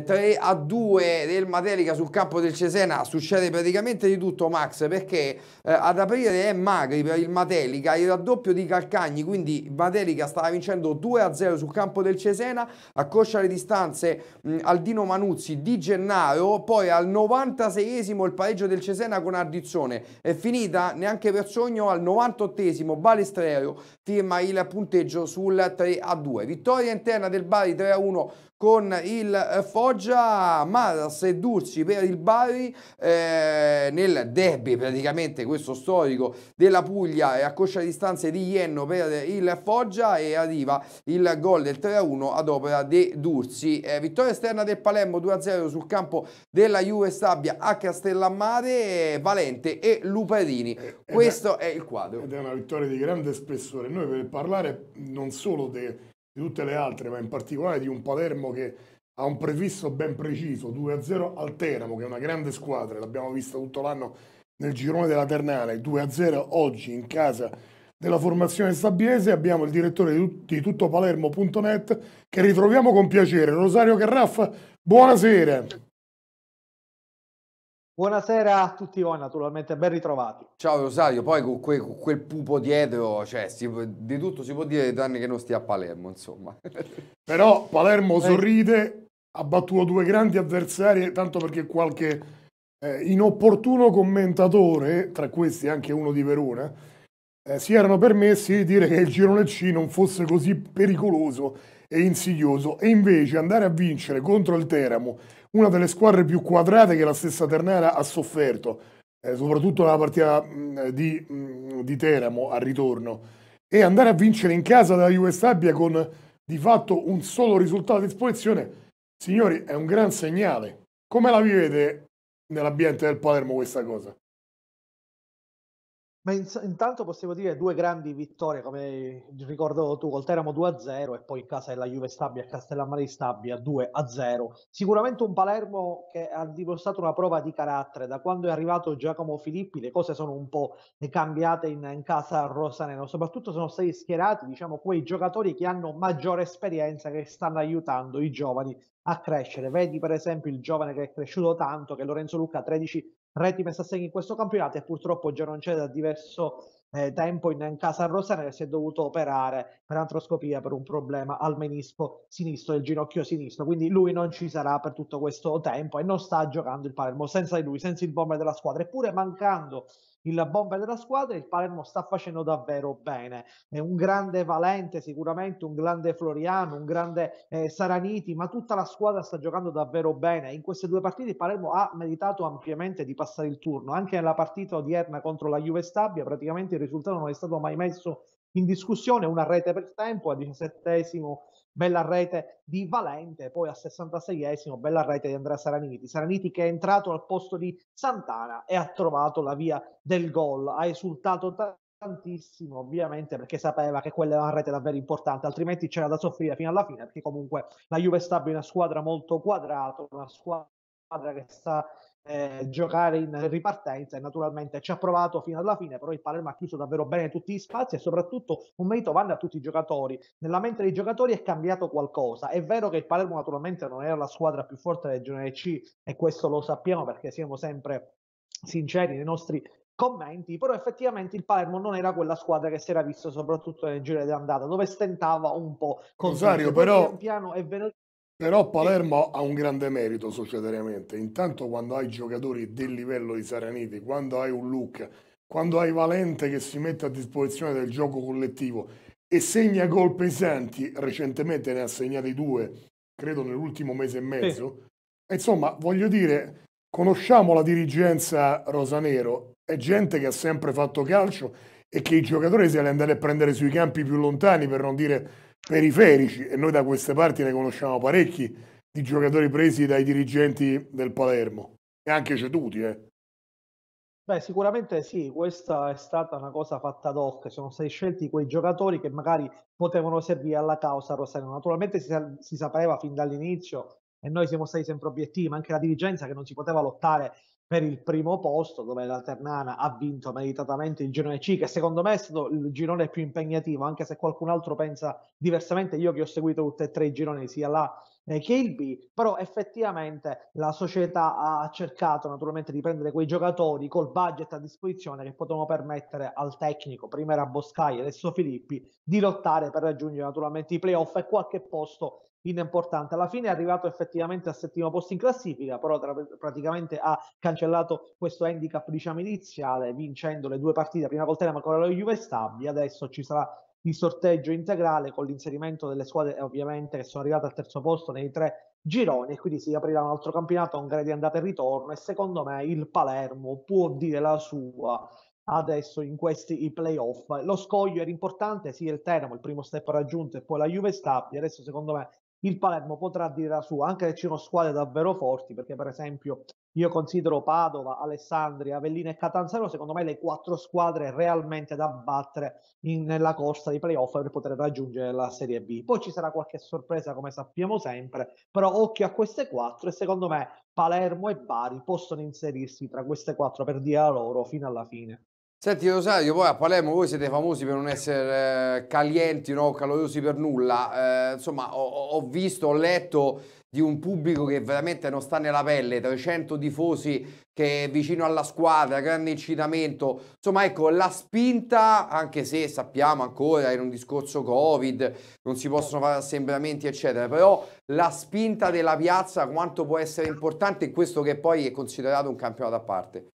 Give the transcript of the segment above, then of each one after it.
3 a 2 del Matelica sul campo del Cesena succede praticamente di tutto Max perché eh, ad aprile è Magri per il Matelica il raddoppio di Calcagni quindi Matelica stava vincendo 2 a 0 sul campo del Cesena accoscia le distanze mh, Aldino Manuzzi di Gennaro poi al 96esimo il pareggio del Cesena con Ardizzone è finita neanche per sogno al 98esimo Balestrero firma il punteggio sul 3 a 2 vittoria interna del Bari 3 a 1 con il eh, Foggia, ma sedurci per il Bari eh, nel derby praticamente questo storico della Puglia e a coscia distanze di Ienno per il Foggia e arriva il gol del 3-1 ad opera De Dursi. Eh, vittoria esterna del Palermo 2-0 sul campo della Juve Stabia a Castellammare, Valente e Luperini. Eh, questo è, è il quadro. Ed è una vittoria di grande spessore. Noi per parlare non solo del di tutte le altre, ma in particolare di un Palermo che ha un prefisso ben preciso, 2-0 al Teramo, che è una grande squadra, l'abbiamo vista tutto l'anno nel girone della Ternale, 2-0 oggi in casa della formazione stabiese, abbiamo il direttore di tuttopalermo.net che ritroviamo con piacere. Rosario Carraffa, buonasera. Buonasera a tutti voi, naturalmente, ben ritrovati. Ciao Rosario, poi con, que, con quel pupo dietro, cioè, si, di tutto si può dire, tranne che non stia a Palermo, insomma. Però Palermo eh. sorride, ha battuto due grandi avversari, tanto perché qualche eh, inopportuno commentatore, tra questi anche uno di Verona, eh, si erano permessi di dire che il girone C non fosse così pericoloso e insidioso, e invece andare a vincere contro il Teramo una delle squadre più quadrate che la stessa Ternera ha sofferto, eh, soprattutto nella partita mh, mm, di, mh, mm, di, Teramo al ritorno. E andare a vincere in casa della Juve Stabia con di fatto un solo risultato a disposizione, signori, è un gran segnale. Come la vivete nell'ambiente del Palermo questa cosa? Ma in, intanto possiamo dire due grandi vittorie, come ricordo tu, col Teramo 2-0 e poi in casa della Juve Stabia e Castellammare di Stabia 2-0. Sicuramente un Palermo che ha dimostrato una prova di carattere. Da quando è arrivato Giacomo Filippi le cose sono un po' cambiate in, in casa rosaneno. Soprattutto sono stati schierati diciamo, quei giocatori che hanno maggiore esperienza, che stanno aiutando i giovani a crescere. Vedi per esempio il giovane che è cresciuto tanto, che è Lorenzo Lucca, 13 reti messe a segno in questo campionato e purtroppo già non c'è da diverso eh, tempo in, in casa a Rosanello si è dovuto operare per antroscopia per un problema al menisco sinistro del ginocchio sinistro quindi lui non ci sarà per tutto questo tempo e non sta giocando il Palermo senza di lui, senza il bomber della squadra eppure mancando il bomber della squadra, il Palermo sta facendo davvero bene. È un grande Valente, sicuramente un grande Floriano, un grande eh, Saraniti, ma tutta la squadra sta giocando davvero bene. In queste due partite il Palermo ha meritato ampiamente di passare il turno. Anche nella partita odierna contro la Juve Stabia praticamente il risultato non è stato mai messo in discussione, una rete per tempo al diciassettesimo bella rete di Valente, poi al 66esimo bella rete di Andrea Saraniti. Saraniti che è entrato al posto di Santana e ha trovato la via del gol, ha esultato t- tantissimo ovviamente perché sapeva che quella era una rete davvero importante altrimenti c'era da soffrire fino alla fine perché comunque la Juve Stabile è una squadra molto quadrata una squadra che sta eh, giocare in ripartenza e naturalmente ci ha provato fino alla fine, però il Palermo ha chiuso davvero bene tutti gli spazi e soprattutto un merito vanno a tutti i giocatori. Nella mente dei giocatori è cambiato qualcosa. È vero che il Palermo naturalmente non era la squadra più forte del Regione C e questo lo sappiamo perché siamo sempre sinceri nei nostri commenti, però effettivamente il Palermo non era quella squadra che si era vista soprattutto nel giro di andata, dove stentava un po' con Rosario, però piano e veloce però Palermo ha un grande merito societariamente. Intanto quando hai giocatori del livello di Saraniti, quando hai un Luca, quando hai Valente che si mette a disposizione del gioco collettivo e segna gol pesanti, recentemente ne ha segnati due, credo nell'ultimo mese e mezzo. Sì. Insomma, voglio dire, conosciamo la dirigenza rosanero, è gente che ha sempre fatto calcio e che i giocatori se li andate a prendere sui campi più lontani, per non dire periferici, e noi da queste parti ne conosciamo parecchi, di giocatori presi dai dirigenti del Palermo, e anche ceduti. Eh. Beh, sicuramente sì, questa è stata una cosa fatta ad hoc, sono stati scelti quei giocatori che magari potevano servire alla causa Rossano. Naturalmente si, si sapeva fin dall'inizio e noi siamo stati sempre obiettivi, ma anche la dirigenza che non si poteva lottare per il primo posto, dove la Ternana ha vinto meritatamente il girone C, che secondo me è stato il girone più impegnativo, anche se qualcun altro pensa diversamente, io che ho seguito tutti e tre i gironi, sia la eh, che il B, però effettivamente la società ha cercato naturalmente di prendere quei giocatori col budget a disposizione che potevano permettere al tecnico, prima era Boscai, adesso Filippi, di lottare per raggiungere naturalmente i playoff e qualche posto linea importante. Alla fine è arrivato effettivamente al settimo posto in classifica, però tra, praticamente ha cancellato questo handicap diciamo iniziale, vincendo le due partite, prima col Teramo e con la Juve Stabia. Adesso ci sarà il sorteggio integrale con l'inserimento delle squadre ovviamente che sono arrivate al terzo posto nei tre gironi e quindi si aprirà un altro campionato, un grande andata e ritorno e secondo me il Palermo può dire la sua adesso in questi playoff. Lo scoglio era importante, sì, il Teramo, il primo step raggiunto e poi la Juve Stabia, adesso secondo me il Palermo potrà dire la sua, anche se ci sono squadre davvero forti, perché per esempio io considero Padova, Alessandria, Avellino e Catanzaro, secondo me le quattro squadre realmente da battere in, nella corsa di playoff per poter raggiungere la Serie B. Poi ci sarà qualche sorpresa, come sappiamo sempre, però occhio a queste quattro e secondo me Palermo e Bari possono inserirsi tra queste quattro per dire la loro fino alla fine. Senti Rosario, poi a Palermo voi siete famosi per non essere eh, calienti, no? calorosi per nulla. Eh, insomma, ho, ho, visto, ho letto di un pubblico che veramente non sta nella pelle, 300 tifosi che è vicino alla squadra, grande incitamento. Insomma, ecco, la spinta, anche se sappiamo ancora in un discorso Covid, non si possono fare assembramenti, eccetera, però la spinta della piazza quanto può essere importante in questo che poi è considerato un campionato a parte.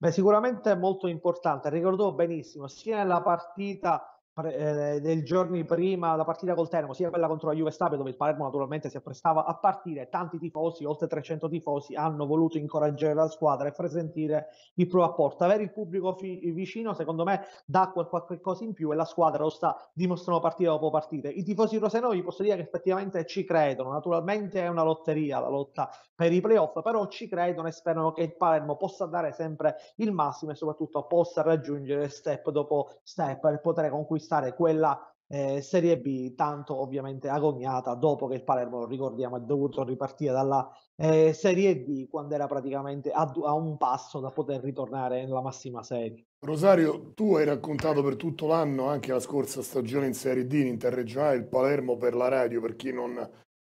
Beh, sicuramente è molto importante, ricordò benissimo sia nella partita eh, del giorni prima la partita col Teramo, sia quella contro la Juve Stabia dove il Palermo naturalmente si apprestava a partire, tanti tifosi, oltre 300 tifosi, hanno voluto incoraggiare la squadra e presentire il proprio apporto. Avere il pubblico fi- vicino secondo me dà qualcosa in più e la squadra lo sta dimostrando partita dopo partita. I tifosi vi posso dire che effettivamente ci credono, naturalmente è una lotteria la lotta per i playoff, però ci credono e sperano che il Palermo possa dare sempre il massimo e soprattutto possa raggiungere step dopo step per poter conquistare riacquistare quella eh, Serie B, tanto ovviamente agognata dopo che il Palermo, ricordiamo, è dovuto ripartire dalla eh, Serie D quando era praticamente a, a, un passo da poter ritornare nella massima serie. Rosario, tu hai raccontato per tutto l'anno, anche la scorsa stagione in Serie D, in Interregionale, il Palermo per la radio, per chi non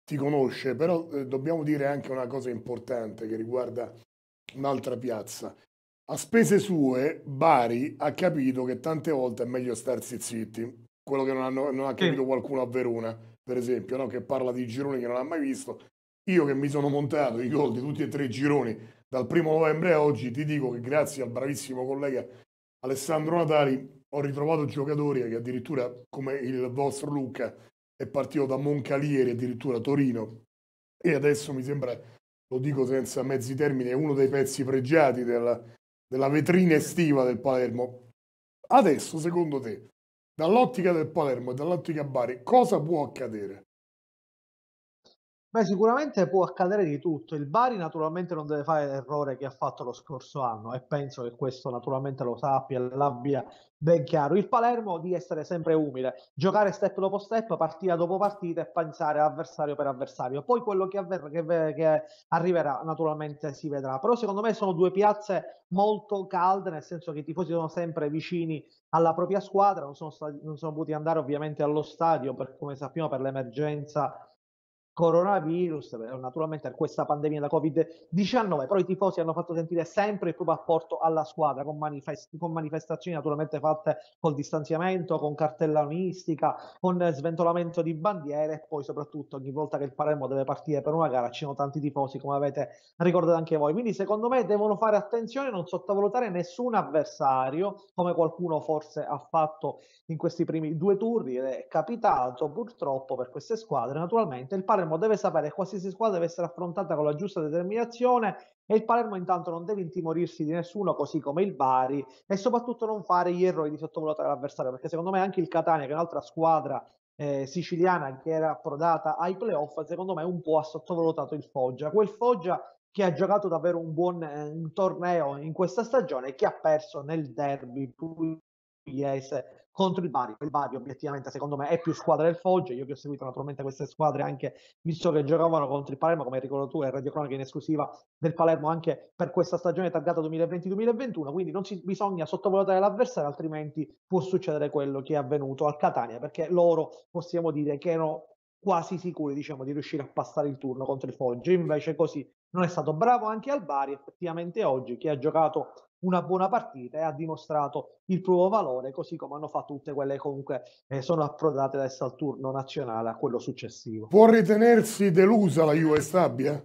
ti conosce, però eh, dobbiamo dire anche una cosa importante che riguarda un'altra piazza. A spese sue, Bari ha capito che tante volte è meglio starsi zitti. Quello che non, hanno, non ha capito sì. qualcuno a Verona, per esempio, no? che parla di gironi che non ha mai visto. Io che mi sono montato i gol di tutti e tre i gironi dal primo novembre a oggi, ti dico che grazie al bravissimo collega Alessandro Natali ho ritrovato giocatori che addirittura, come il vostro Luca, è partito da Moncalieri, addirittura Torino, e adesso mi sembra, lo dico senza mezzi termini, è uno dei pezzi pregiati della, della vetrina estiva del Palermo. Adesso, secondo te, dall'ottica del Palermo e dall'ottica Bari, cosa può accadere? Beh, sicuramente può accadere di tutto. Il Bari naturalmente non deve fare l'errore che ha fatto lo scorso anno e penso che questo naturalmente lo sappia, l'abbia ben chiaro. Il Palermo di essere sempre umile, giocare step dopo step, partita dopo partita e pensare avversario per avversario. Poi quello che, avver- che, che arriverà naturalmente si vedrà. Però secondo me sono due piazze molto calde, nel senso che i tifosi sono sempre vicini alla propria squadra, non sono, stati, non sono potuti andare ovviamente allo stadio per come sappiamo per l'emergenza coronavirus, naturalmente questa pandemia da Covid-19, però i tifosi hanno fatto sentire sempre il proprio apporto alla squadra con, manifest- con manifestazioni naturalmente fatte col distanziamento, con cartellonistica, con sventolamento di bandiere e poi soprattutto ogni volta che il Palermo deve partire per una gara ci sono tanti tifosi come avete ricordato anche voi, quindi secondo me devono fare attenzione, non sottovalutare nessun avversario come qualcuno forse ha fatto in questi primi due turni ed è capitato purtroppo per queste squadre, naturalmente il Palermo Palermo deve sapere che qualsiasi squadra deve essere affrontata con la giusta determinazione e il Palermo intanto non deve intimorirsi di nessuno così come il Bari e soprattutto non fare gli errori di sottovalutare l'avversario perché secondo me anche il Catania che è un'altra squadra eh, siciliana che era approdata ai playoff secondo me un po' ha sottovalutato il Foggia quel Foggia che ha giocato davvero un buon eh, un torneo in questa stagione e che ha perso nel derby pugliese contro il Bari. Il Bari obiettivamente secondo me è più squadra del Foggia, io che ho seguito naturalmente queste squadre anche visto che giocavano contro il Palermo, come ricordo tu, è Radio Cronica in esclusiva del Palermo anche per questa stagione targata 2020-2021, quindi non si, bisogna sottovalutare l'avversario altrimenti può succedere quello che è avvenuto al Catania, perché loro possiamo dire che erano quasi sicuri diciamo, di riuscire a passare il turno contro il Foggia, invece così non è stato bravo anche al Bari effettivamente oggi che ha giocato una buona partita e ha dimostrato il proprio valore, così come hanno fatto tutte quelle che comunque eh, sono approdate adesso al turno nazionale a quello successivo. Può ritenersi delusa la Juve Stabia?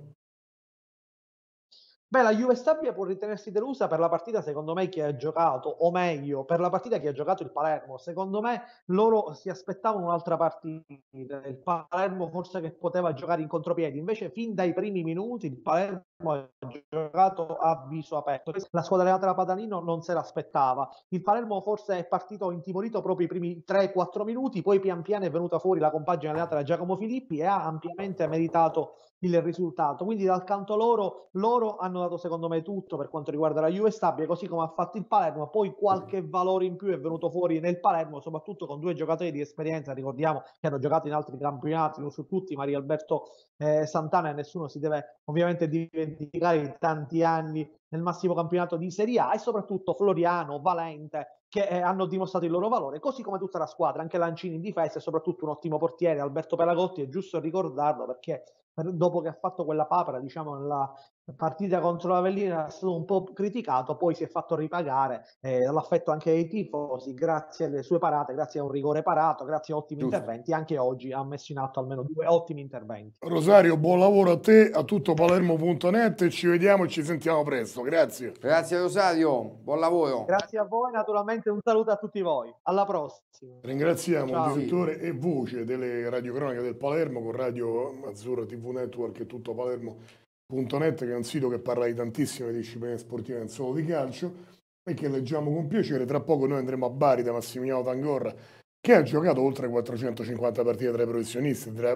Beh, la Juve Stabia può ritenersi delusa per la partita, secondo me, che ha giocato, o meglio, per la partita che ha giocato il Palermo. Secondo me loro si aspettavano un'altra partita. Il Palermo forse che poteva giocare in contropiedi. Invece, fin dai primi minuti, il Palermo ha giocato a viso aperto. La squadra alleata da Padanino non se l'aspettava. Il Palermo forse è partito intimorito proprio i primi 3-4 minuti, poi pian piano è venuta fuori la compagine alleata da Giacomo Filippi e ha ampiamente meritato il risultato. Quindi dal canto loro, loro hanno dato secondo me tutto per quanto riguarda la Juve stabile, così come ha fatto il Palermo, poi qualche valore in più è venuto fuori nel Palermo, soprattutto con due giocatori di esperienza, ricordiamo che hanno giocato in altri campionati, uno su tutti, Mario Alberto eh, Santana e nessuno si deve ovviamente dimenticare di tanti anni nel massimo campionato di Serie A e soprattutto Floriano, Valente, che eh, hanno dimostrato il loro valore, così come tutta la squadra, anche Lancini in difesa e soprattutto un ottimo portiere, Alberto Pelagotti, è giusto ricordarlo perché dopo che ha fatto quella papera diciamo, nella, partita contro l'Avellino è stato un po' criticato, poi si è fatto ripagare eh, l'affetto anche ai tifosi grazie alle sue parate, grazie a un rigore parato, grazie a ottimi Giusto. interventi. Anche oggi ha messo in atto almeno due ottimi interventi. Rosario, buon lavoro a te, a tutto Palermo.net. Ci vediamo e ci sentiamo presto. Grazie. Grazie Rosario, buon lavoro. Grazie a voi, naturalmente un saluto a tutti voi. Alla prossima. Ringraziamo Ciao. il direttore e voce delle radiocronache del Palermo con Radio Azzurra TV Network e tutto Palermo calcio.net, che è un sito che parla di tantissime discipline sportive, non solo di calcio, e che leggiamo con piacere. Tra poco noi andremo a Bari da Massimiliano Tangorra, che ha giocato oltre 450 partite tra i professionisti, tra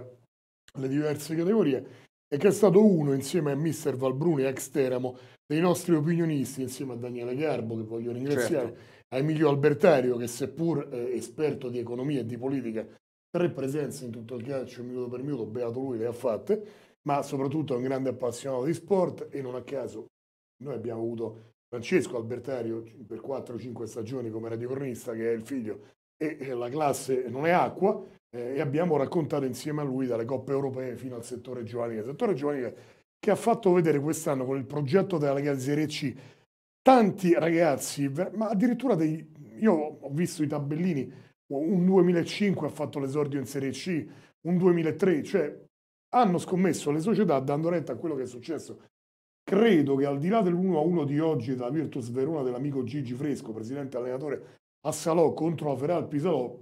le diverse categorie, e che è stato uno, insieme a Mr. Valbruni, ex Teramo, dei nostri opinionisti, insieme a Daniele Garbo, che voglio ringraziare, certo. a Emilio Albertario, che seppur eh, esperto di economia e di politica, tre presenze in tutto il calcio, minuto per minuto, beato lui, le ha fatte, ma soprattutto è un grande appassionato di sport e non a caso noi abbiamo avuto Francesco Albertario per 4-5 stagioni come radiocornista, che è il figlio, e, la classe non è acqua, eh, e abbiamo raccontato insieme a lui dalle coppe europee fino al settore giovanile. Settore giovanile che ha fatto vedere quest'anno con il progetto della Lega Serie C tanti ragazzi, ma addirittura dei... Io ho visto i tabellini, un 2005 ha fatto l'esordio in Serie C, un 2003, cioè hanno scommesso le società dando retta a quello che è successo. Credo che al di là dell'1-1 di oggi della Virtus Verona dell'amico Gigi Fresco, presidente allenatore a Salò contro la Feral Pisalò,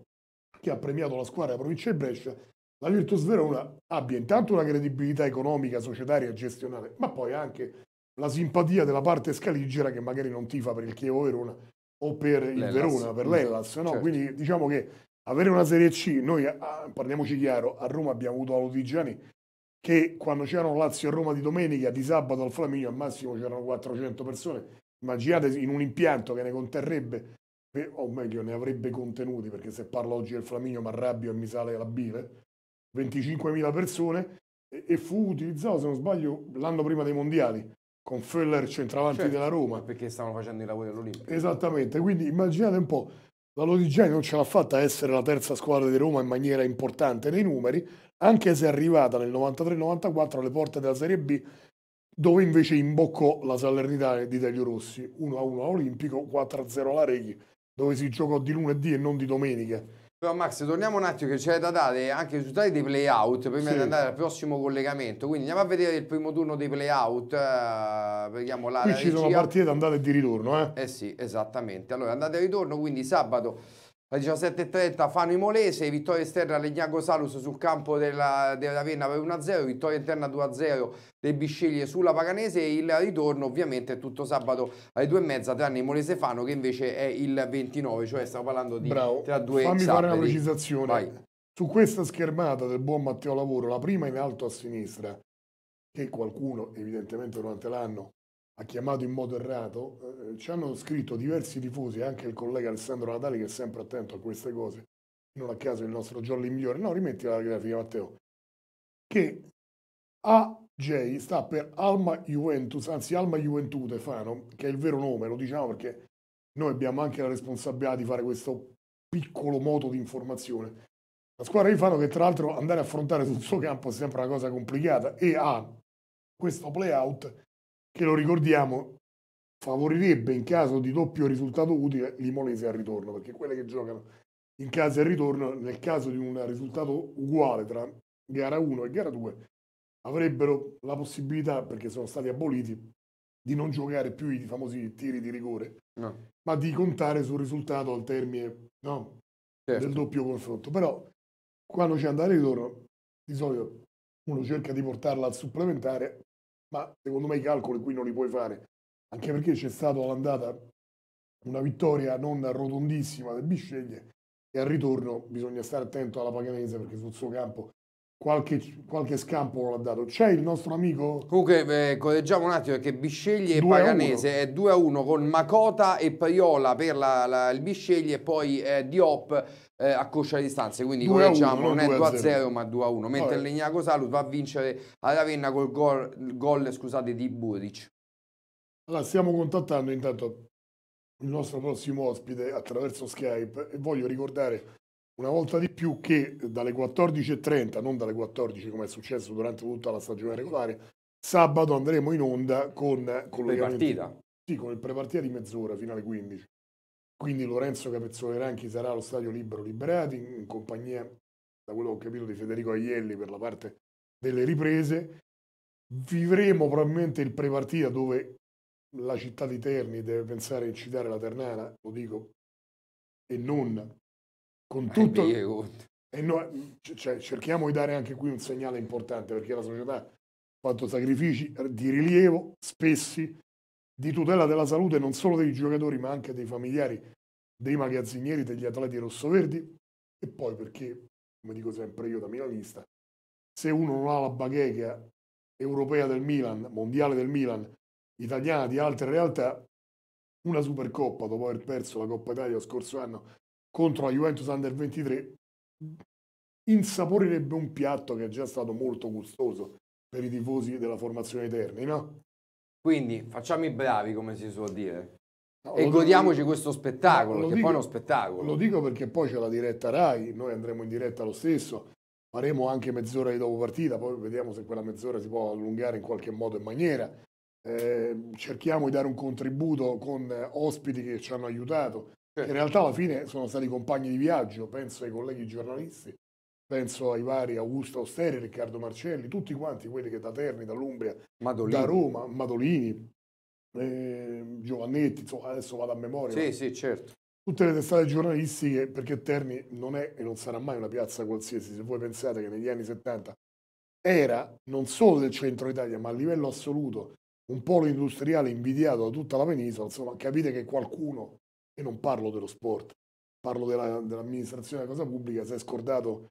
che ha premiato la squadra provincia di Brescia, la Virtus Verona abbia intanto una credibilità economica, societaria e gestionale, ma poi anche la simpatia della parte scaligera che magari non tifa per il Chievo Verona o per il L'Ellas. Verona, per mm, l'Ellas. No? Certo. Quindi diciamo che avere una Serie C, noi ah, parliamoci chiaro, a Roma abbiamo avuto la Lodigiani che quando c'erano Lazio e Roma di domenica, di sabato al Flaminio al massimo c'erano 400 persone. Immaginate in un impianto che ne conterrebbe, eh, o meglio ne avrebbe contenuti, perché se parlo oggi del Flaminio mi arrabbio e mi sale la bile, 25.000 persone e, fu utilizzato, se non sbaglio, l'anno prima dei mondiali con Feller centravanti certo, della Roma. Perché stavano facendo i lavori all'Olimpia. Esattamente, quindi immaginate un po' La Lodigiani non ce l'ha fatta a essere la terza squadra di Roma in maniera importante nei numeri, anche se è arrivata nel 93-94 alle porte della Serie B, dove invece imboccò la Salernitana di Taglio Rossi, 1-1 all'Olimpico, 4-0 alla Reghi, dove si giocò di lunedì e non di domenica però Max, torniamo un attimo che c'è da dare anche i risultati dei playout prima sì. di andare al prossimo collegamento. Quindi andiamo a vedere il primo turno dei playout. Eh, vediamo la Qui ci sono partite andate e di ritorno, eh? Eh sì, esattamente. Allora andate e ritorno, quindi sabato alle 17.30 Fano Imolese, vittoria esterna Legnago Salus sul campo della, Venna per 1-0, vittoria interna 2-0 dei Bisceglie sulla Paganese e il ritorno ovviamente è tutto sabato alle 2.30 tranne Imolese Fano che invece è il 29, cioè stiamo parlando di Bravo. tra due Fammi sabati. fare una precisazione. Vai. Su questa schermata del buon Matteo Lavoro, la prima in alto a sinistra, che qualcuno evidentemente durante l'anno ha chiamato in modo errato, eh, ci hanno scritto diversi tifosi, anche il collega Alessandro Natale che è sempre attento a queste cose, non a caso il nostro Jolly migliore, no rimetti la grafica Matteo, che AJ sta per Alma Juventus, anzi Alma Juventus Tefano, che è il vero nome, lo diciamo perché noi abbiamo anche la responsabilità di fare questo piccolo moto di informazione. La squadra di Fano che tra l'altro andare a affrontare sul suo campo è sempre una cosa complicata e ha questo play-out che lo ricordiamo favorirebbe in caso di doppio risultato utile l'Imolese al ritorno, perché quelle che giocano in casa e ritorno, nel caso di un risultato uguale tra gara 1 e gara 2, avrebbero la possibilità, perché sono stati aboliti, di non giocare più i famosi tiri di rigore, no. ma di contare sul risultato al termine no, certo. del doppio confronto. Però quando c'è andare e ritorno, di solito uno cerca di portarla al supplementare ma secondo me i calcoli qui non li puoi fare, anche perché c'è stata all'andata una vittoria non rotondissima del Bisceglie e al ritorno bisogna stare attento alla Paganese perché sul suo campo Qualche, qualche, scampo l'ha dato. C'è il nostro amico. Comunque, eh, correggiamo un attimo perché Bisceglie e Paganese è 2 a 1 con Makota e Paiola per la, la, il Bisceglie e poi eh, Diop eh, coscia le distanze. Quindi correggiamo, non, è 2 a 0, ma 2 a 1. Mentre allora. Legnaco Salus va a vincere a Ravenna col gol, gol scusate, di Buric. Allora, stiamo contattando intanto il nostro prossimo ospite attraverso Skype e voglio ricordare una volta di più che dalle 14.30, non dalle 14 come è successo durante tutta la stagione regolare, sabato andremo in onda con, con, sì, con il prepartita di mezz'ora fino alle 15. Quindi Lorenzo Capezzone Ranchi sarà allo stadio Libero Liberati in compagnia, da quello che ho capito, di Federico Aielli per la parte delle riprese. Vivremo probabilmente il prepartita dove la città di Terni deve pensare a incitare la Ternana, lo dico, e non con ah, tutto... E noi, cioè, cerchiamo di dare anche qui un segnale importante perché la società ha fatto sacrifici di rilievo, spessi, di tutela della salute non solo dei giocatori ma anche dei familiari, dei magazzinieri, degli atleti rossoverdi e poi perché, come dico sempre io da milanista, se uno non ha la bacheca europea del Milan, mondiale del Milan, italiana di altre realtà, una Supercoppa dopo aver perso la Coppa Italia lo scorso anno contro la Juventus Under 23 insaporirebbe un piatto che è già stato molto gustoso per i tifosi della formazione Eterni, no? Quindi facciamo i bravi, come si suol dire. No, e godiamoci dico, questo spettacolo, che dico, poi è uno spettacolo. Lo dico perché poi c'è la diretta Rai, noi andremo in diretta lo stesso, faremo anche mezz'ora di dopo partita, poi vediamo se quella mezz'ora si può allungare in qualche modo e maniera. Eh, cerchiamo di dare un contributo con eh, ospiti che ci hanno aiutato, in realtà alla fine sono stati compagni di viaggio, penso ai colleghi giornalisti, penso ai vari Augusto Osteri, Riccardo Marcelli, tutti quanti quelli che da Terni, dall'Umbria, Madolini. da Roma, Madolini, eh, Giovannetti, insomma, adesso vado a memoria. Sì, sì, certo. Tutte le testate giornalistiche, perché Terni non è e non sarà mai una piazza qualsiasi, se voi pensate che negli anni 70 era non solo del centro Italia, ma a livello assoluto un polo industriale invidiato da tutta la penisola, insomma capite che qualcuno e non parlo dello sport, parlo della, dell'amministrazione della cosa pubblica, si è scordato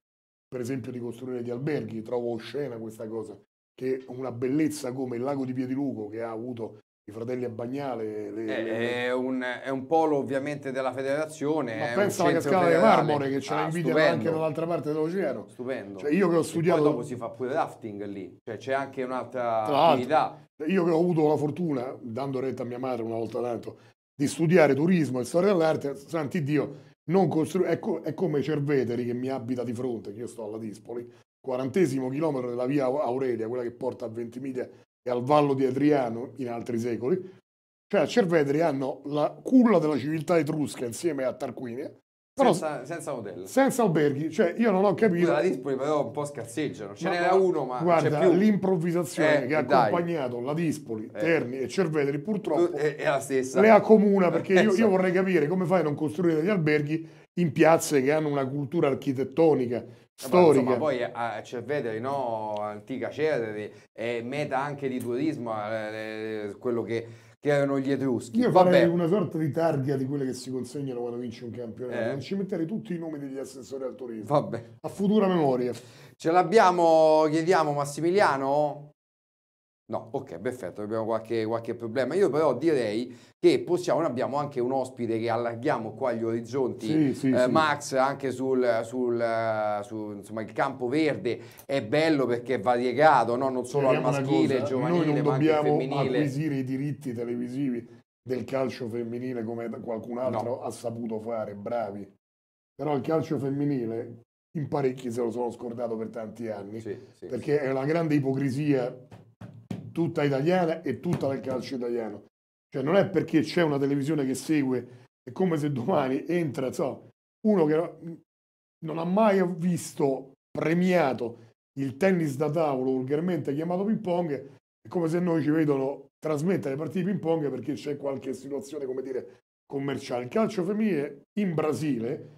per esempio di costruire gli alberghi, trovo oscena questa cosa, che una bellezza come il lago di Piediluco che ha avuto i fratelli a Bagnale. Le, è, eh, le... È, un, è, un, polo ovviamente della federazione. Ma pensa alla cascata di marmore che ce ah, la invidiano anche dall'altra parte dell'oceano. Stupendo. Cioè io che ho studiato. E poi dopo si fa pure rafting lì, cioè c'è anche un'altra attività. Io che ho avuto la fortuna, dando retta a mia madre una volta tanto, di studiare turismo e storia dell'arte, santi Dio, non costru- è, co- è, come Cerveteri che mi abita di fronte, che io sto alla Dispoli, quarantesimo chilometro della via Aurelia, quella che porta a Ventimiglia e al Vallo di Adriano in altri secoli, cioè a Cerveteri hanno la culla della civiltà etrusca insieme a Tarquinia, però, senza, senza hotel. Senza alberghi, cioè io non ho capito. la Dispoli però un po' scarseggiano, ce n'era uno ma guarda, l'improvvisazione eh, che ha dai. accompagnato la Dispoli, eh. Terni e Cervetri purtroppo è, è, la stessa. Le accomuna perché eh, io, io vorrei capire come fai a non costruire degli alberghi in piazze che hanno una cultura architettonica, eh, storica. Ma poi a Cerveteri, no? antica Cerveteri, è meta anche di turismo, eh, quello che che erano gli Etruschi. Io Vabbè. una sorta di targa di quelle che si consegnano quando vinci un campionato, eh. non ci mettere tutti i nomi degli assessori al turismo. Vabbè. A futura memoria. Ce l'abbiamo, chiediamo Massimiliano? No, ok, perfetto, abbiamo qualche, qualche, problema. Io però direi che possiamo, abbiamo anche un ospite che allarghiamo qua gli orizzonti, sì, sì, eh, sì. Max, anche sul, sul su, insomma, il campo verde è bello perché è variegato, no? non solo Vediamo al maschile, cosa, giovanile, noi non dobbiamo acquisire i diritti televisivi del calcio femminile come qualcun altro no. ha saputo fare, bravi. Però il calcio femminile in parecchi se lo sono scordato per tanti anni, perché è una grande ipocrisia tutta italiana e tutta del calcio italiano. Cioè non è perché c'è una televisione che segue, è come se domani entra so, uno che non ha mai visto premiato il tennis da tavolo, vulgarmente chiamato ping pong, è come se noi ci vedono trasmettere partite di ping pong perché c'è qualche situazione, come dire, commerciale. Il calcio femminile in Brasile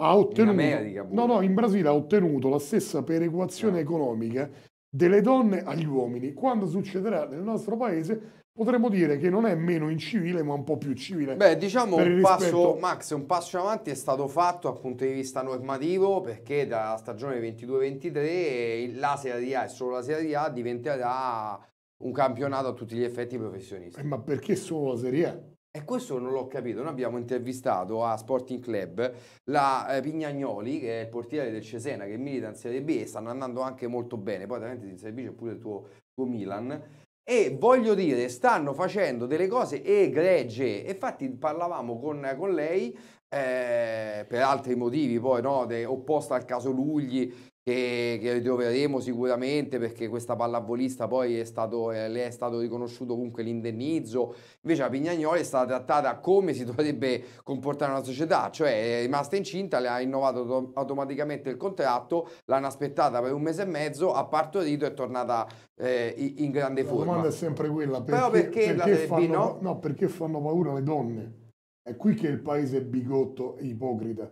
ha ottenuto, in no, no, in Brasile ha ottenuto la stessa perequazione no. Ah. economica delle donne agli uomini. Quando succederà nel nostro paese potremmo dire che non è meno incivile ma un po' più civile. Beh diciamo un passo, Max, un passo avanti è stato fatto dal punto di vista normativo perché dalla stagione 22-23 la Serie A e solo la Serie A diventerà un campionato a tutti gli effetti professionisti. Eh, ma perché solo la Serie A? E questo non l'ho capito. Noi abbiamo intervistato a Sporting Club la eh, Pignagnoli, che è il portiere del Cesena, che milita in Serie B e stanno andando anche molto bene. Poi, ovviamente, in Serie B c'è pure il tuo, tuo Milan. E voglio dire, stanno facendo delle cose egregie. Infatti, parlavamo con, con lei eh, per altri motivi, poi no, de, opposta al caso Lugli, che, che ritroveremo sicuramente perché questa pallavolista poi è stato, eh, le è stato riconosciuto comunque l'indennizzo, invece la Pignagnoli è stata trattata come si dovrebbe comportare una società, cioè è rimasta incinta, le ha innovato automaticamente il contratto, l'hanno aspettata per un mese e mezzo, ha partorito e è tornata eh, in grande forma. La domanda è sempre quella, perché, Però perché, perché fanno, no? no? perché fanno paura le donne? È qui che il paese è bigotto e ipocrita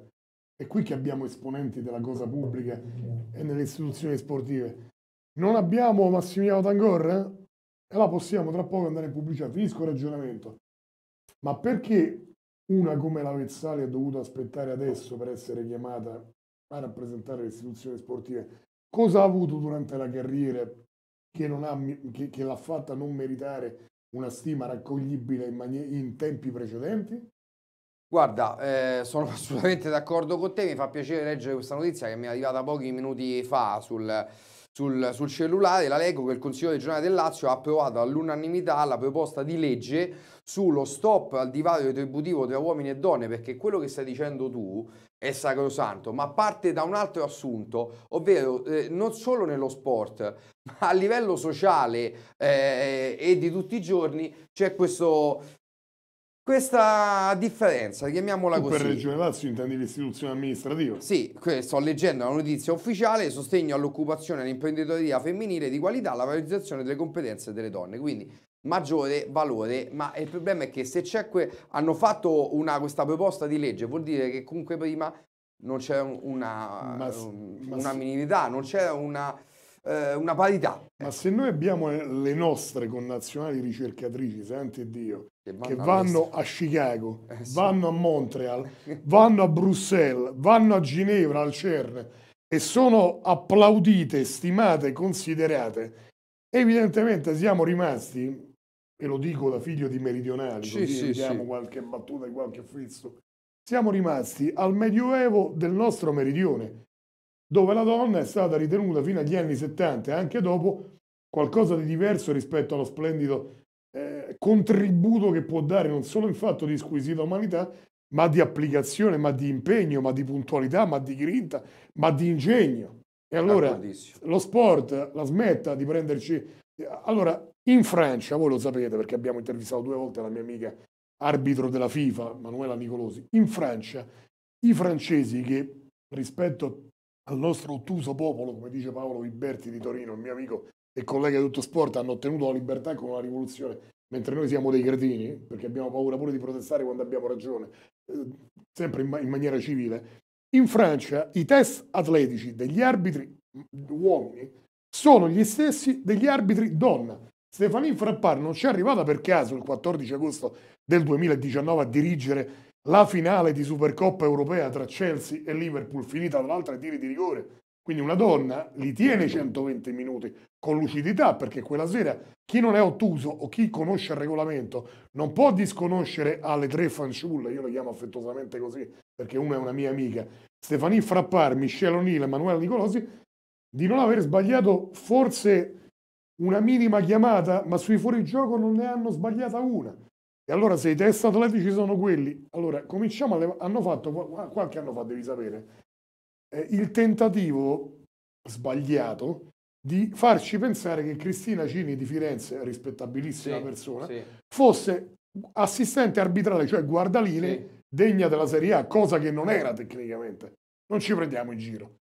è qui che abbiamo esponenti della cosa pubblica e nelle istituzioni sportive. Non abbiamo Massimiliano Tangorra? E la possiamo tra poco andare in pubblicità. Finisco il ragionamento. Ma perché una come la Vezzali ha dovuto aspettare adesso per essere chiamata a rappresentare le istituzioni sportive? Cosa ha avuto durante la carriera che, ha, che, che l'ha fatta non meritare una stima raccoglibile in, in tempi precedenti? Guarda, eh, sono assolutamente d'accordo con te, mi fa piacere leggere questa notizia che mi è arrivata pochi minuti fa sul, sul, sul cellulare, la leggo che il Consiglio regionale del Lazio ha approvato all'unanimità la proposta di legge sullo stop al divario retributivo tra uomini e donne, perché quello che stai dicendo tu è sacrosanto, ma parte da un altro assunto, ovvero eh, non solo nello sport, ma a livello sociale eh, e di tutti i giorni c'è questo, questa differenza, chiamiamola così. Per Regione Lazio intendi l'istituzione amministrativa? Sì, sto leggendo la notizia ufficiale, sostegno all'occupazione e all'imprenditoria femminile di qualità, la valorizzazione delle competenze delle donne. Quindi maggiore valore, ma il problema è che se c'è que- hanno fatto una, questa proposta di legge, vuol dire che comunque prima non c'era una, ma, un, ma una minorità, non c'era una, eh, una parità. Ma se noi abbiamo le nostre connazionali ricercatrici, santi Dio, che vanno, che vanno a Chicago, eh, sì. vanno a Montreal, vanno a Bruxelles, vanno a Ginevra, al CERN e sono applaudite, stimate, considerate. Evidentemente siamo rimasti, e lo dico da figlio di meridionali, sì, così sì, sì. qualche battuta e qualche frizzo, siamo rimasti al medioevo del nostro meridione, dove la donna è stata ritenuta fino agli anni 70 e anche dopo qualcosa di diverso rispetto allo splendido contributo che può dare non solo in fatto di squisita umanità, ma di applicazione, ma di impegno, ma di puntualità, ma di grinta, ma di ingegno. E allora lo sport la smetta di prenderci... Allora, in Francia, voi lo sapete perché abbiamo intervistato due volte la mia amica arbitro della FIFA, Manuela Nicolosi, in Francia i francesi che rispetto al nostro ottuso popolo, come dice Paolo Viberti di Torino, mio amico e collega di tutto sport, hanno ottenuto la libertà con una rivoluzione mentre noi siamo dei cretini, perché abbiamo paura pure di protestare quando abbiamo ragione, eh, sempre in, ma- in, maniera civile, in Francia i test atletici degli arbitri mm, uomini sono gli stessi degli arbitri donna. Stefanin Frappar non ci è arrivata per caso il 14 agosto del 2019 a dirigere la finale di Supercoppa europea tra Chelsea e Liverpool, finita tra l'altro ai tiri di rigore, quindi una donna li tiene 120 minuti con lucidità, perché quella sera chi non è ottuso o chi conosce il regolamento non può disconoscere alle tre fanciulle, io le chiamo affettuosamente così perché una è una mia amica, Stefanie Frappar, Michelle O'Neill, e Emanuele Nicolosi, di non aver sbagliato forse una minima chiamata, ma sui fuorigioco non ne hanno sbagliata una. E allora se i test atletici sono quelli, allora cominciamo, a hanno fatto, qualche anno fa devi sapere, eh, il tentativo sbagliato di farci pensare che Cristina Cini di Firenze, rispettabilissima sì, persona, sì. fosse assistente arbitrale, cioè guardaline, sì. degna della Serie A, cosa che non era tecnicamente. Non ci prendiamo in giro.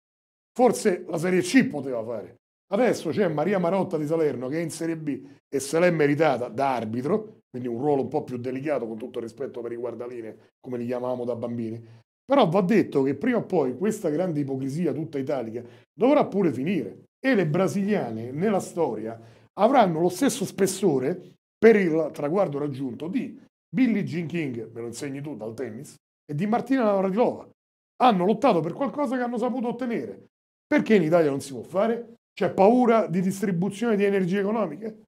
Forse la Serie C poteva fare. Adesso c'è Maria Marotta di Salerno che è in Serie B e se l'è meritata da arbitro, quindi un ruolo un po' più delicato con tutto il rispetto per i guardaline, come li chiamavamo da bambini, però va detto che prima o poi questa grande ipocrisia tutta italica dovrà pure finire e le brasiliane nella storia avranno lo stesso spessore per il traguardo raggiunto di Billie Jean King, me lo insegni tu dal tennis, e di Martina Navratilova. Hanno lottato per qualcosa che hanno saputo ottenere. Perché in Italia non si può fare? C'è paura di distribuzione di energie economiche?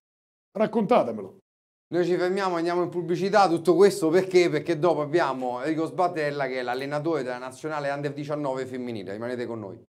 Raccontatemelo. Noi ci fermiamo, andiamo in pubblicità, tutto questo perché? Perché dopo abbiamo Enrico Sbatella che è l'allenatore della nazionale Under 19 femminile, rimanete con noi.